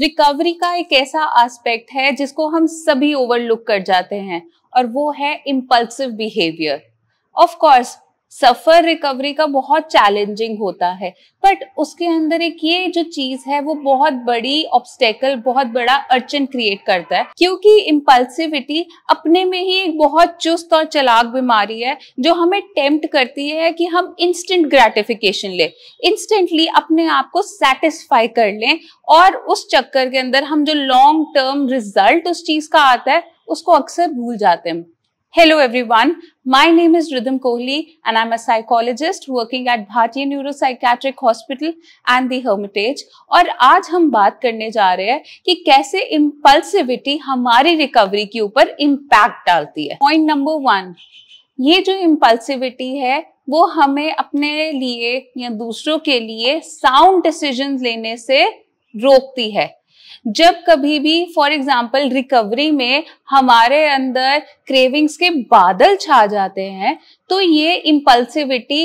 recovery का एक ऐसा एस्पेक्ट है जिसको हम सभी ओवरलुक कर जाते हैं और वो है इम्पल्सिव बिहेवियर ऑफ कोर्स सफर रिकवरी का बहुत चैलेंजिंग होता है बट उसके अंदर एक ये जो चीज है वो बहुत बड़ी ऑब्स्टेकल बहुत बड़ा अर्चन क्रिएट करता है क्योंकि इम्पल्सिविटी अपने में ही एक बहुत चुस्त और चलाक बीमारी है जो हमें टेम्प्ट करती है कि हम इंस्टेंट ग्रेटिफिकेशन ले इंस्टेंटली अपने आप को सेटिस्फाई कर लें और उस चक्कर के अंदर हम जो लॉन्ग टर्म रिजल्ट उस चीज का आता है उसको अक्सर भूल जाते हैं Hello everyone, my name is Rhythm Kohli and I'm a psychologist working at Bhartiya Neuropsychiatric Hospital and the Hermitage और आज हम बात करने जा रहे हैं कि कैसे इम्पल्सिविटी हमारी रिकवरी के ऊपर इम्पैक्ट डालती है पॉइंट नंबर वन ये जो इम्पल्सिविटी है वो हमें अपने लिए या दूसरों के लिए साउंड डिसीजन लेने से रोकती है जब कभी भी फॉर एग्जाम्पल रिकवरी में हमारे अंदर क्रेविंग्स के बादल छा जाते हैं तो ये इम्पल्सिविटी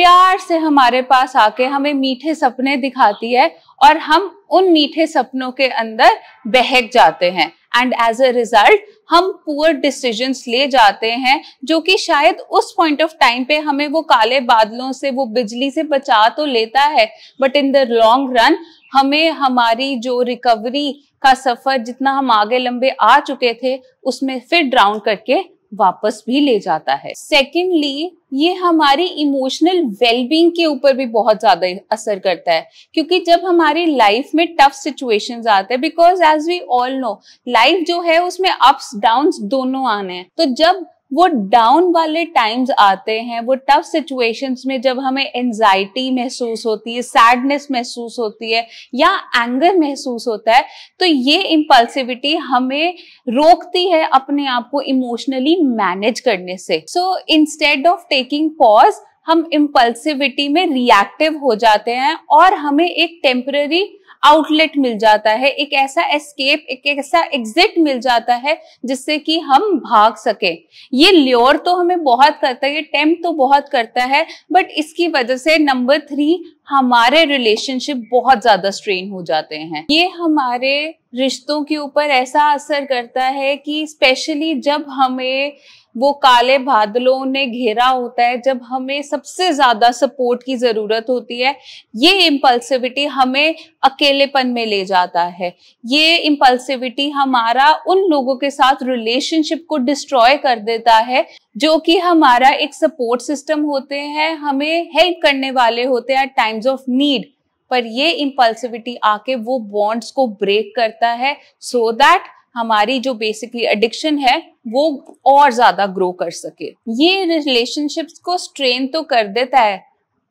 प्यार से हमारे पास आके हमें मीठे सपने दिखाती है और हम उन मीठे सपनों के अंदर बहक जाते हैं एंड एज अ रिजल्ट हम पुअर डिसीजन ले जाते हैं जो कि शायद उस पॉइंट ऑफ टाइम पे हमें वो काले बादलों से वो बिजली से बचा तो लेता है but in the long run हमें हमारी जो रिकवरी का सफर जितना हम आगे लंबे आ चुके थे उसमें फिर ड्राउन करके वापस भी ले जाता है सेकेंडली ये हमारी इमोशनल वेलबींग के ऊपर भी बहुत ज्यादा असर करता है क्योंकि जब हमारी लाइफ में टफ सिचुएशंस आते हैं because as we all know life जो है उसमें अप्स डाउन दोनों आने हैं तो जब वो डाउन वाले टाइम्स आते हैं वो टफ सिचुएशंस में जब हमें एनजाइटी महसूस होती है सैडनेस महसूस होती है या एंगर महसूस होता है तो ये इम्पल्सिविटी हमें रोकती है अपने आप को इमोशनली मैनेज करने से so instead of taking pause हम इम्पल्सिविटी में रिएक्टिव हो जाते हैं और हमें एक टेम्पररी आउटलेट मिल जाता है एक ऐसा एस्केप एक ऐसा एग्जिट मिल जाता है जिससे कि हम भाग सके ये ल्योर तो हमें बहुत करता है ये टेम्प तो बहुत करता है बट इसकी वजह से नंबर थ्री हमारे रिलेशनशिप बहुत ज्यादा स्ट्रेन हो जाते हैं ये हमारे रिश्तों के ऊपर ऐसा असर करता है कि स्पेशली जब हमें वो काले बादलों ने घेरा होता है जब हमें सबसे ज्यादा सपोर्ट की जरूरत होती है ये इम्पल्सिविटी हमें अकेलेपन में ले जाता है ये इम्पल्सिविटी हमारा उन लोगों के साथ रिलेशनशिप को डिस्ट्रॉय कर देता है जो कि हमारा एक सपोर्ट सिस्टम होते हैं हमें हेल्प करने वाले होते हैं टाइम्स ऑफ नीड पर ये इम्पल्सिविटी आके वो बॉन्ड्स को ब्रेक करता है सो so दैट हमारी जो बेसिकली एडिक्शन है वो और ज्यादा ग्रो कर सके ये रिलेशनशिप्स को स्ट्रेन तो कर देता है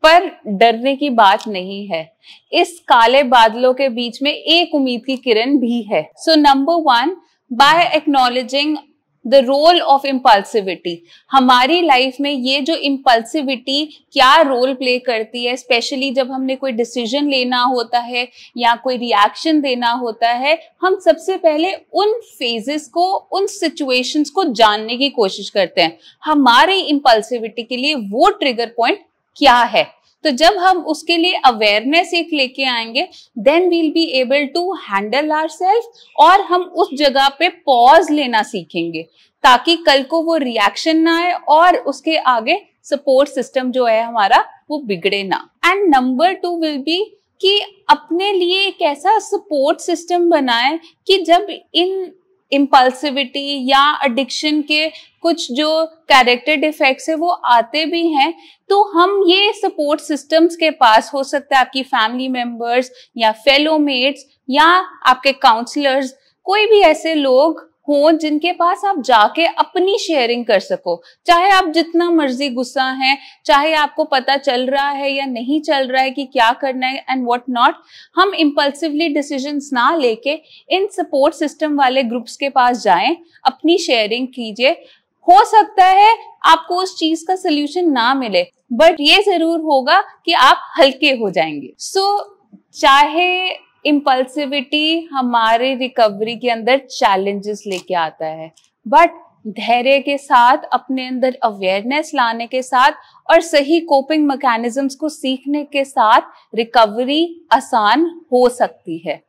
पर डरने की बात नहीं है इस काले बादलों के बीच में एक उम्मीद की किरण भी है so number one by acknowledging the role of impulsivity हमारी लाइफ में ये जो इम्पल्सिविटी क्या रोल प्ले करती है स्पेशली जब हमने कोई डिसीजन लेना होता है या कोई रिएक्शन देना होता है हम सबसे पहले उन फेजेस को उन सिचुएशंस को जानने की कोशिश करते हैं हमारे इम्पल्सिविटी के लिए वो ट्रिगर पॉइंट क्या है तो जब हम उसके लिए अवेयरनेस एक लेके आएंगे then we'll be able to handle our self और हम उस जगह पे पॉज लेना सीखेंगे ताकि कल को वो रिएक्शन ना आए और उसके आगे सपोर्ट सिस्टम जो है हमारा वो बिगड़े ना and number two will be कि अपने लिए एक ऐसा सपोर्ट सिस्टम बनाए कि जब इन इम्पल्सिविटी या एडिक्शन के कुछ जो कैरेक्टर डिफेक्ट्स है वो आते भी हैं तो हम ये सपोर्ट सिस्टम्स के पास हो सकता है आपकी फैमिली मेंबर्स या फेलो मेट्स या आपके काउंसलर्स कोई भी ऐसे लोग हो जिनके पास आप जाके अपनी शेयरिंग कर सको चाहे आप जितना मर्जी गुस्सा है चाहे आपको पता चल रहा है या नहीं चल रहा है कि क्या करना है एंड वॉट नॉट हम इम्पल्सिवली डिसीजन ना लेके इन सपोर्ट सिस्टम वाले ग्रुप्स के पास जाएं अपनी शेयरिंग कीजिए हो सकता है आपको उस चीज का सोल्यूशन ना मिले बट ये जरूर होगा कि आप हल्के हो जाएंगे सो so, चाहे इम्पल्सिविटी हमारे रिकवरी के अंदर चैलेंजेस लेके आता है बट धैर्य के साथ अपने अंदर अवेयरनेस लाने के साथ और सही कोपिंग मैकेनिज्म को सीखने के साथ रिकवरी आसान हो सकती है